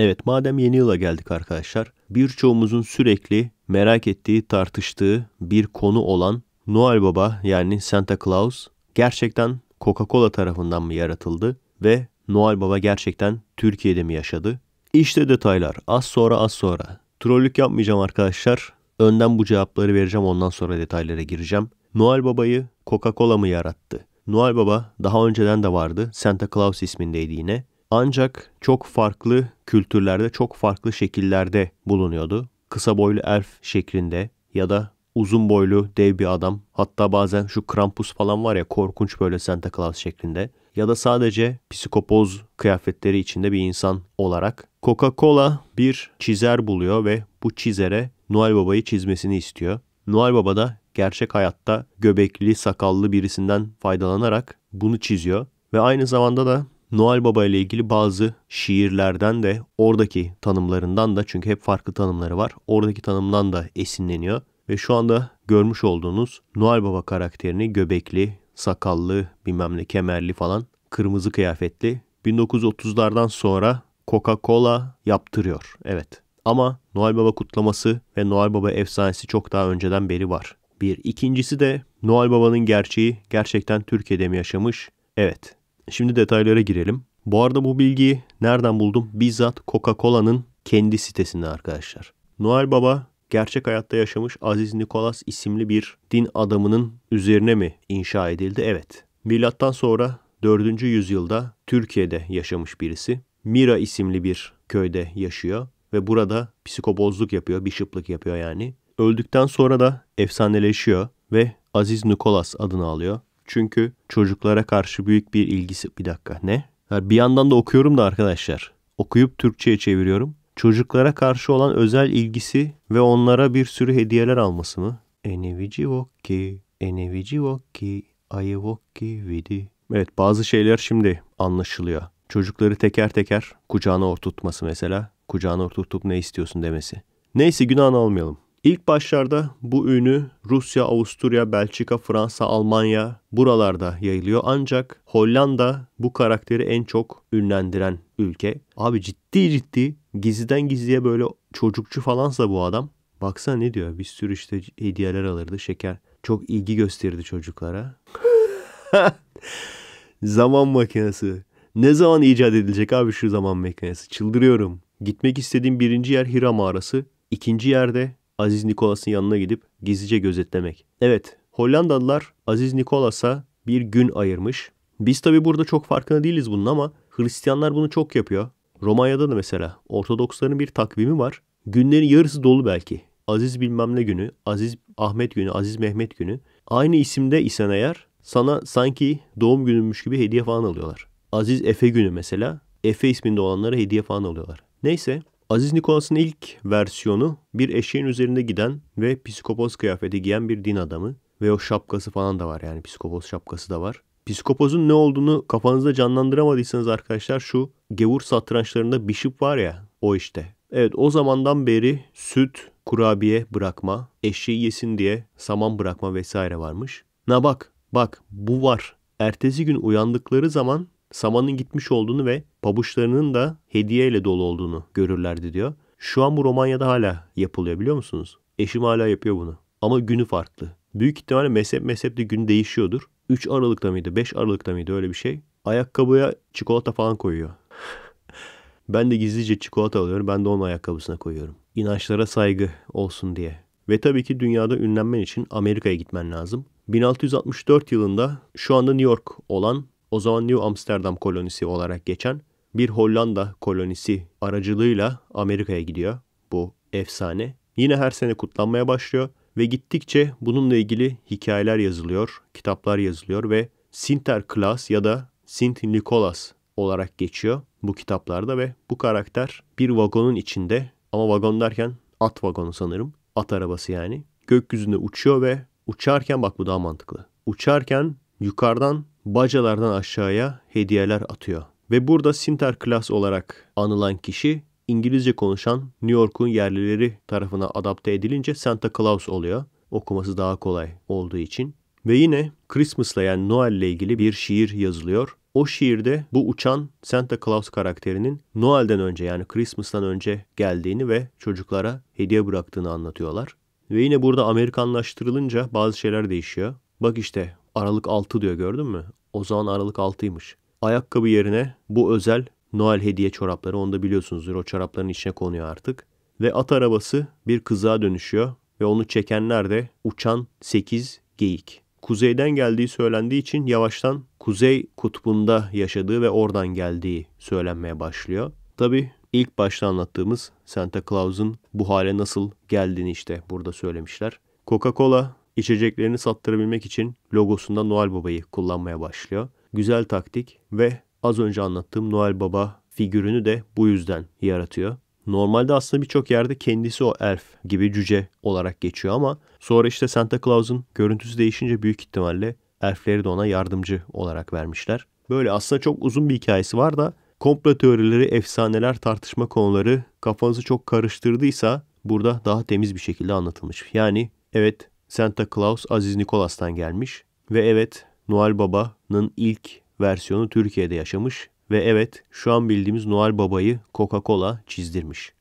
Evet madem yeni yıla geldik arkadaşlar birçoğumuzun sürekli merak ettiği tartıştığı bir konu olan Noel Baba yani Santa Claus gerçekten Coca-Cola tarafından mı yaratıldı ve Noel Baba gerçekten Türkiye'de mi yaşadı? İşte detaylar az sonra az sonra. Trollük yapmayacağım arkadaşlar. Önden bu cevapları vereceğim ondan sonra detaylara gireceğim. Noel Baba'yı Coca-Cola mı yarattı? Noel Baba daha önceden de vardı. Santa Claus ismindeydi yine. Ancak çok farklı kültürlerde, çok farklı şekillerde bulunuyordu. Kısa boylu elf şeklinde ya da uzun boylu dev bir adam. Hatta bazen şu Krampus falan var ya korkunç böyle Santa Claus şeklinde. Ya da sadece psikopoz kıyafetleri içinde bir insan olarak. Coca-Cola bir çizer buluyor ve bu çizere Noel Baba'yı çizmesini istiyor. Noel Baba da gerçek hayatta göbekli sakallı birisinden faydalanarak bunu çiziyor. Ve aynı zamanda da Noel Baba ile ilgili bazı şiirlerden de oradaki tanımlarından da çünkü hep farklı tanımları var. Oradaki tanımdan da esinleniyor ve şu anda görmüş olduğunuz Noel Baba karakterini göbekli, sakallı, bilmem ne kemerli falan kırmızı kıyafetli 1930'lardan sonra Coca-Cola yaptırıyor. Evet ama Noel Baba kutlaması ve Noel Baba efsanesi çok daha önceden beri var. Bir ikincisi de Noel Baba'nın gerçeği gerçekten Türkiye'de mi yaşamış? Evet Şimdi detaylara girelim. Bu arada bu bilgiyi nereden buldum? Bizzat Coca-Cola'nın kendi sitesinde arkadaşlar. Noel Baba gerçek hayatta yaşamış Aziz Nikolas isimli bir din adamının üzerine mi inşa edildi? Evet. Milattan sonra 4. yüzyılda Türkiye'de yaşamış birisi. Mira isimli bir köyde yaşıyor ve burada psikobozluk yapıyor, bir bishop'lık yapıyor yani. Öldükten sonra da efsaneleşiyor ve Aziz Nikolas adını alıyor. Çünkü çocuklara karşı büyük bir ilgisi... Bir dakika ne? Bir yandan da okuyorum da arkadaşlar. Okuyup Türkçe'ye çeviriyorum. Çocuklara karşı olan özel ilgisi ve onlara bir sürü hediyeler alması mı? Enevici vokki, enevici vokki, ayı vokki vidi. Evet bazı şeyler şimdi anlaşılıyor. Çocukları teker teker kucağına oturtması mesela. Kucağına oturtup ne istiyorsun demesi. Neyse günahını almayalım. İlk başlarda bu ünü Rusya, Avusturya, Belçika, Fransa, Almanya buralarda yayılıyor. Ancak Hollanda bu karakteri en çok ünlendiren ülke. Abi ciddi ciddi gizliden gizliye böyle çocukçu falansa bu adam. Baksana ne diyor bir sürü işte hediyeler alırdı şeker. Çok ilgi gösterirdi çocuklara. zaman makinesi. Ne zaman icat edilecek abi şu zaman makinesi? Çıldırıyorum. Gitmek istediğim birinci yer Hira mağarası. İkinci yerde Aziz Nikolas'ın yanına gidip gizlice gözetlemek. Evet, Hollandalılar Aziz Nikolas'a bir gün ayırmış. Biz tabi burada çok farkında değiliz bunun ama Hristiyanlar bunu çok yapıyor. Romanya'da da mesela Ortodoksların bir takvimi var. Günlerin yarısı dolu belki. Aziz bilmem ne günü, Aziz Ahmet günü, Aziz Mehmet günü. Aynı isimde isen eğer sana sanki doğum gününmüş gibi hediye falan alıyorlar. Aziz Efe günü mesela. Efe isminde olanlara hediye falan alıyorlar. Neyse Aziz Nikolas'ın ilk versiyonu bir eşeğin üzerinde giden ve psikopos kıyafeti giyen bir din adamı. Ve o şapkası falan da var yani psikopos şapkası da var. Psikopozun ne olduğunu kafanızda canlandıramadıysanız arkadaşlar şu gevur satrançlarında bishop var ya o işte. Evet o zamandan beri süt, kurabiye bırakma, eşeği yesin diye saman bırakma vesaire varmış. Na bak, bak bu var. Ertesi gün uyandıkları zaman samanın gitmiş olduğunu ve pabuçlarının da hediyeyle dolu olduğunu görürlerdi diyor. Şu an bu Romanya'da hala yapılıyor biliyor musunuz? Eşim hala yapıyor bunu. Ama günü farklı. Büyük ihtimalle mezhep mezhep de gün değişiyordur. 3 Aralık'ta mıydı 5 Aralık'ta mıydı öyle bir şey. Ayakkabıya çikolata falan koyuyor. ben de gizlice çikolata alıyorum ben de onun ayakkabısına koyuyorum. İnançlara saygı olsun diye. Ve tabii ki dünyada ünlenmen için Amerika'ya gitmen lazım. 1664 yılında şu anda New York olan o zaman New Amsterdam kolonisi olarak geçen bir Hollanda kolonisi aracılığıyla Amerika'ya gidiyor bu efsane. Yine her sene kutlanmaya başlıyor ve gittikçe bununla ilgili hikayeler yazılıyor, kitaplar yazılıyor ve Sinterklaas ya da Sint Nikolas olarak geçiyor bu kitaplarda ve bu karakter bir vagonun içinde ama vagon derken at vagonu sanırım. At arabası yani. Gökyüzünde uçuyor ve uçarken bak bu daha mantıklı. Uçarken yukarıdan bacalardan aşağıya hediyeler atıyor. Ve burada Sinterklaas olarak anılan kişi İngilizce konuşan New York'un yerlileri tarafına adapte edilince Santa Claus oluyor. Okuması daha kolay olduğu için. Ve yine Christmas'la yani Noel'le ilgili bir şiir yazılıyor. O şiirde bu uçan Santa Claus karakterinin Noel'den önce yani Christmas'tan önce geldiğini ve çocuklara hediye bıraktığını anlatıyorlar. Ve yine burada Amerikanlaştırılınca bazı şeyler değişiyor. Bak işte Aralık 6 diyor gördün mü? O zaman Aralık 6'ymış. Ayakkabı yerine bu özel Noel hediye çorapları. Onu da biliyorsunuzdur. O çorapların içine konuyor artık. Ve at arabası bir kıza dönüşüyor. Ve onu çekenler de uçan 8 geyik. Kuzeyden geldiği söylendiği için yavaştan Kuzey Kutbu'nda yaşadığı ve oradan geldiği söylenmeye başlıyor. Tabi ilk başta anlattığımız Santa Claus'un bu hale nasıl geldiğini işte burada söylemişler. Coca-Cola İçeceklerini sattırabilmek için logosunda Noel Baba'yı kullanmaya başlıyor. Güzel taktik ve az önce anlattığım Noel Baba figürünü de bu yüzden yaratıyor. Normalde aslında birçok yerde kendisi o elf gibi cüce olarak geçiyor ama sonra işte Santa Claus'un görüntüsü değişince büyük ihtimalle elfleri de ona yardımcı olarak vermişler. Böyle aslında çok uzun bir hikayesi var da komplo teorileri, efsaneler, tartışma konuları kafanızı çok karıştırdıysa burada daha temiz bir şekilde anlatılmış. Yani evet Santa Claus Aziz Nikolas'tan gelmiş ve evet Noel Baba'nın ilk versiyonu Türkiye'de yaşamış ve evet şu an bildiğimiz Noel Baba'yı Coca-Cola çizdirmiş.